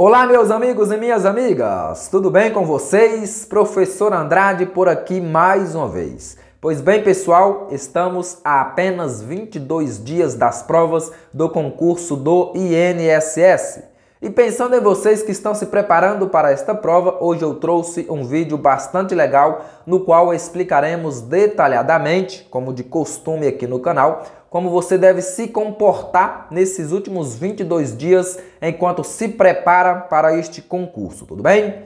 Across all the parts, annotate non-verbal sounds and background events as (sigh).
Olá, meus amigos e minhas amigas, tudo bem com vocês? Professor Andrade por aqui mais uma vez. Pois bem, pessoal, estamos a apenas 22 dias das provas do concurso do INSS. E pensando em vocês que estão se preparando para esta prova, hoje eu trouxe um vídeo bastante legal no qual explicaremos detalhadamente, como de costume aqui no canal, como você deve se comportar nesses últimos 22 dias enquanto se prepara para este concurso, tudo bem?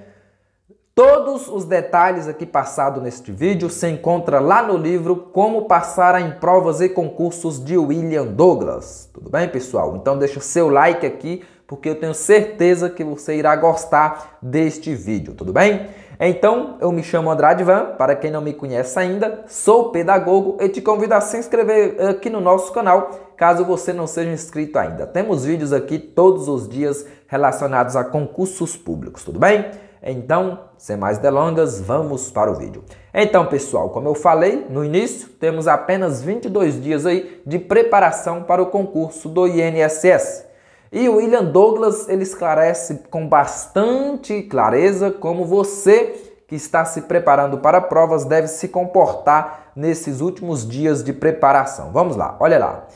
Todos os detalhes aqui passados neste vídeo se encontra lá no livro Como Passar em Provas e Concursos de William Douglas. Tudo bem, pessoal? Então deixa o seu like aqui porque eu tenho certeza que você irá gostar deste vídeo, tudo bem? Então, eu me chamo Andrade Van, para quem não me conhece ainda, sou pedagogo e te convido a se inscrever aqui no nosso canal, caso você não seja inscrito ainda. Temos vídeos aqui todos os dias relacionados a concursos públicos, tudo bem? Então, sem mais delongas, vamos para o vídeo. Então, pessoal, como eu falei no início, temos apenas 22 dias aí de preparação para o concurso do INSS. E o William Douglas ele esclarece com bastante clareza como você que está se preparando para provas deve se comportar nesses últimos dias de preparação. Vamos lá, olha lá.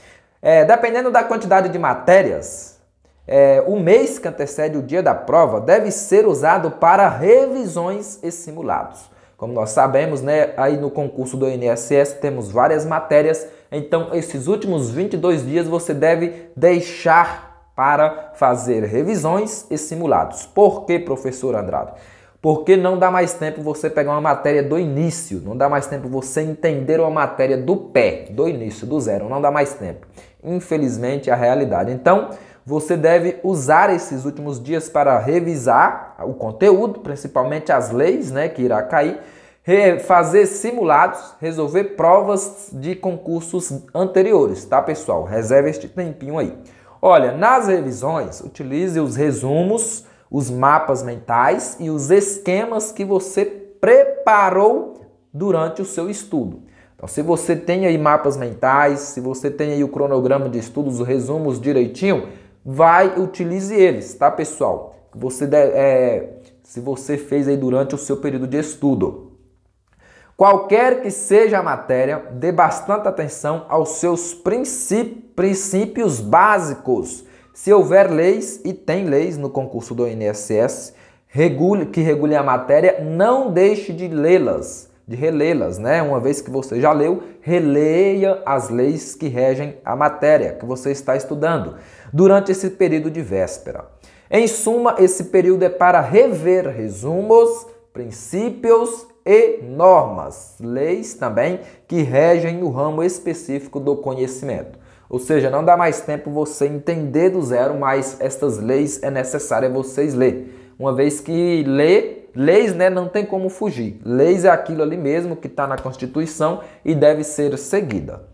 É, dependendo da quantidade de matérias, é, o mês que antecede o dia da prova deve ser usado para revisões e simulados. Como nós sabemos, né, aí no concurso do INSS temos várias matérias, então esses últimos 22 dias você deve deixar para fazer revisões e simulados. Por que, professor Andrade? Porque não dá mais tempo você pegar uma matéria do início, não dá mais tempo você entender uma matéria do pé, do início, do zero, não dá mais tempo. Infelizmente, é a realidade. Então, você deve usar esses últimos dias para revisar o conteúdo, principalmente as leis, né, que irá cair, fazer simulados, resolver provas de concursos anteriores, tá, pessoal? Reserve este tempinho aí. Olha, nas revisões, utilize os resumos, os mapas mentais e os esquemas que você preparou durante o seu estudo. Então, se você tem aí mapas mentais, se você tem aí o cronograma de estudos, os resumos direitinho, vai, utilize eles, tá, pessoal? Você, é, se você fez aí durante o seu período de estudo. Qualquer que seja a matéria, dê bastante atenção aos seus princípios básicos. Se houver leis, e tem leis no concurso do INSS regule, que regule a matéria, não deixe de lê-las, de relê-las, né? Uma vez que você já leu, releia as leis que regem a matéria que você está estudando durante esse período de véspera. Em suma, esse período é para rever resumos, princípios e normas, leis também que regem o ramo específico do conhecimento. Ou seja, não dá mais tempo você entender do zero, mas estas leis é necessário vocês ler. Uma vez que ler, leis né, não tem como fugir. Leis é aquilo ali mesmo que está na Constituição e deve ser seguida.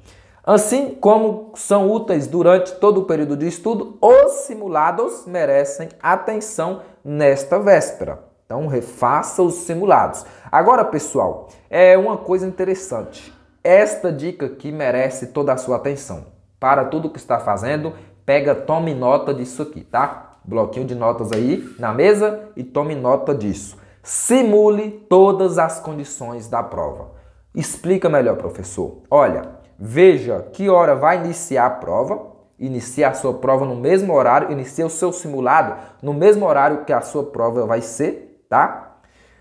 Assim como são úteis durante todo o período de estudo, os simulados merecem atenção nesta véspera. Então, refaça os simulados. Agora, pessoal, é uma coisa interessante. Esta dica aqui merece toda a sua atenção. Para tudo que está fazendo, pega, tome nota disso aqui, tá? Bloquinho de notas aí na mesa e tome nota disso. Simule todas as condições da prova. Explica melhor, professor. Olha, veja que hora vai iniciar a prova. Inicia a sua prova no mesmo horário, inicia o seu simulado no mesmo horário que a sua prova vai ser tá?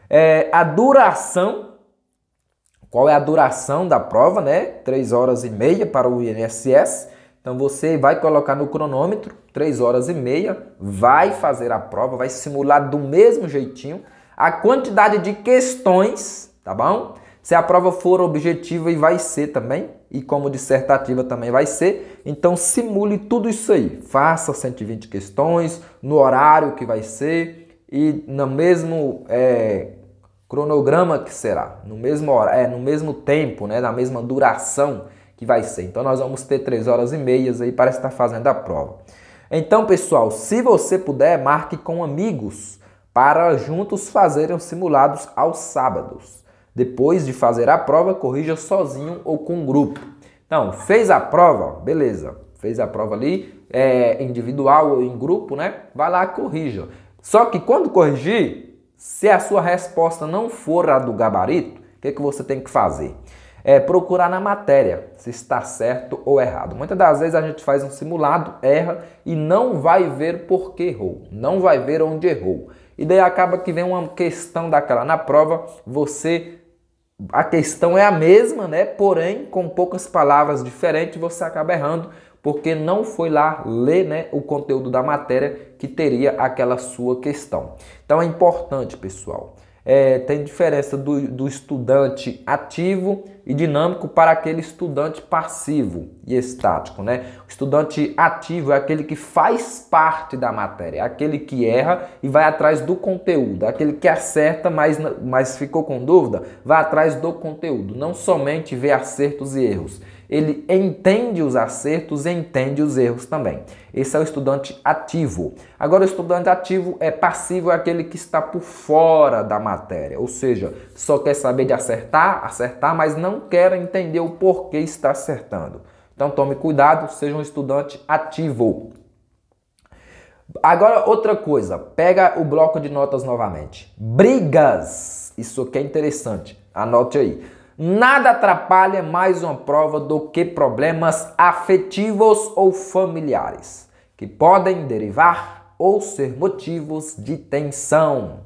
É, a duração, qual é a duração da prova, né? Três horas e meia para o INSS. Então você vai colocar no cronômetro, três horas e meia, vai fazer a prova, vai simular do mesmo jeitinho. A quantidade de questões, tá bom? Se a prova for objetiva e vai ser também, e como dissertativa também vai ser, então simule tudo isso aí. Faça 120 questões no horário que vai ser, e no mesmo é, cronograma que será, no mesmo, é, no mesmo tempo, né, na mesma duração que vai ser. Então nós vamos ter três horas e meias aí para estar tá fazendo a prova. Então, pessoal, se você puder, marque com amigos para juntos fazerem os simulados aos sábados. Depois de fazer a prova, corrija sozinho ou com um grupo. Então, fez a prova? Beleza. Fez a prova ali, é, individual ou em grupo, né? Vai lá, corrija. Só que quando corrigir, se a sua resposta não for a do gabarito, o que, é que você tem que fazer? É procurar na matéria se está certo ou errado. Muitas das vezes a gente faz um simulado, erra e não vai ver por que errou, não vai ver onde errou. E daí acaba que vem uma questão daquela na prova, você a questão é a mesma, né? Porém, com poucas palavras diferentes, você acaba errando porque não foi lá ler né, o conteúdo da matéria que teria aquela sua questão. Então é importante, pessoal. É, tem diferença do, do estudante ativo e dinâmico para aquele estudante passivo e estático, né? O estudante ativo é aquele que faz parte da matéria, é aquele que erra e vai atrás do conteúdo, é aquele que acerta, mas, mas ficou com dúvida, vai atrás do conteúdo, não somente vê acertos e erros ele entende os acertos, e entende os erros também. Esse é o estudante ativo. Agora, o estudante ativo é passivo, é aquele que está por fora da matéria, ou seja, só quer saber de acertar, acertar, mas não quer entender o porquê está acertando. Então, tome cuidado, seja um estudante ativo. Agora, outra coisa, pega o bloco de notas novamente. Brigas. Isso aqui é interessante. Anote aí. Nada atrapalha mais uma prova do que problemas afetivos ou familiares, que podem derivar ou ser motivos de tensão.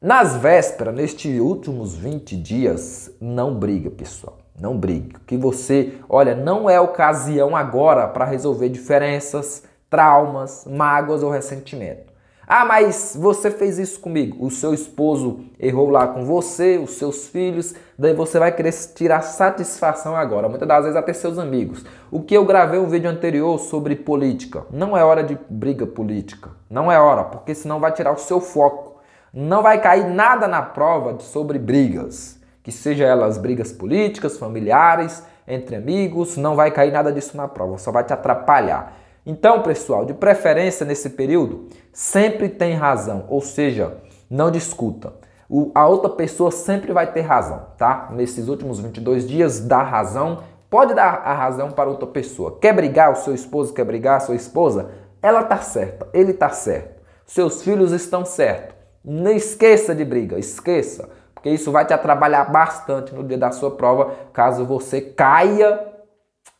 Nas vésperas, nestes últimos 20 dias, não briga, pessoal. Não brigue. Que você, olha, não é ocasião agora para resolver diferenças, traumas, mágoas ou ressentimento. Ah, mas você fez isso comigo. O seu esposo errou lá com você, os seus filhos. Daí você vai querer tirar satisfação agora. Muitas das vezes até seus amigos. O que eu gravei um vídeo anterior sobre política. Não é hora de briga política. Não é hora, porque senão vai tirar o seu foco. Não vai cair nada na prova sobre brigas. Que seja elas brigas políticas, familiares, entre amigos. Não vai cair nada disso na prova. Só vai te atrapalhar. Então, pessoal, de preferência nesse período, sempre tem razão, ou seja, não discuta. O, a outra pessoa sempre vai ter razão, tá? Nesses últimos 22 dias, dá razão. Pode dar a razão para outra pessoa. Quer brigar? O seu esposo quer brigar? A sua esposa? Ela tá certa, ele tá certo. Seus filhos estão certos. Não esqueça de briga, esqueça. Porque isso vai te atrapalhar bastante no dia da sua prova, caso você caia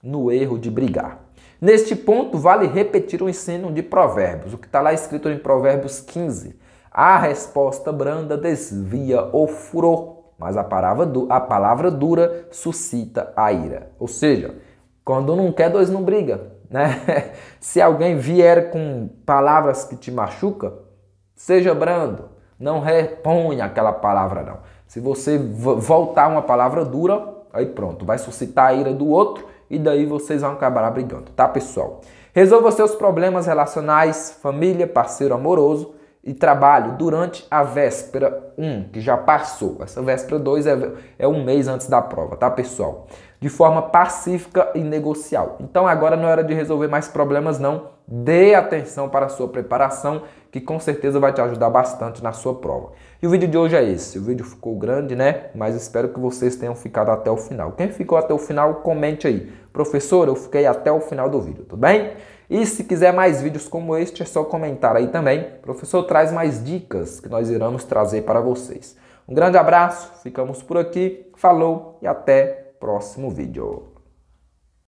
no erro de brigar. Neste ponto, vale repetir o ensino de Provérbios, o que está lá escrito em Provérbios 15. A resposta branda desvia o furor, mas a palavra, a palavra dura suscita a ira. Ou seja, quando não quer, dois não briga. Né? (laughs) Se alguém vier com palavras que te machuca, seja brando, não reponha aquela palavra não. Se você voltar uma palavra dura, aí pronto, vai suscitar a ira do outro e daí vocês vão acabar brigando, tá, pessoal? Resolva seus problemas relacionais, família, parceiro amoroso e trabalho durante a véspera 1, que já passou. Essa véspera 2 é, é um mês antes da prova, tá, pessoal? De forma pacífica e negocial. Então agora não é hora de resolver mais problemas, não. Dê atenção para a sua preparação que com certeza vai te ajudar bastante na sua prova. E o vídeo de hoje é esse. O vídeo ficou grande, né? Mas espero que vocês tenham ficado até o final. Quem ficou até o final, comente aí. Professor, eu fiquei até o final do vídeo, tudo bem? E se quiser mais vídeos como este, é só comentar aí também. Professor, traz mais dicas que nós iremos trazer para vocês. Um grande abraço, ficamos por aqui, falou e até próximo vídeo.